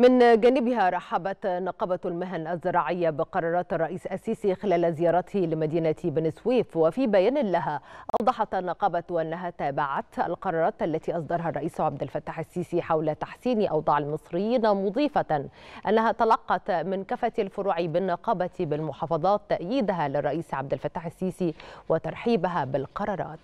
من جانبها رحبت نقابة المهن الزراعية بقرارات الرئيس السيسي خلال زيارته لمدينة بن سويف وفي بيان لها أوضحت النقابة أنها تابعت القرارات التي أصدرها الرئيس عبد الفتاح السيسي حول تحسين أوضاع المصريين مضيفة أنها تلقت من كافة الفروع بالنقابة بالمحافظات تأييدها للرئيس عبد الفتاح السيسي وترحيبها بالقرارات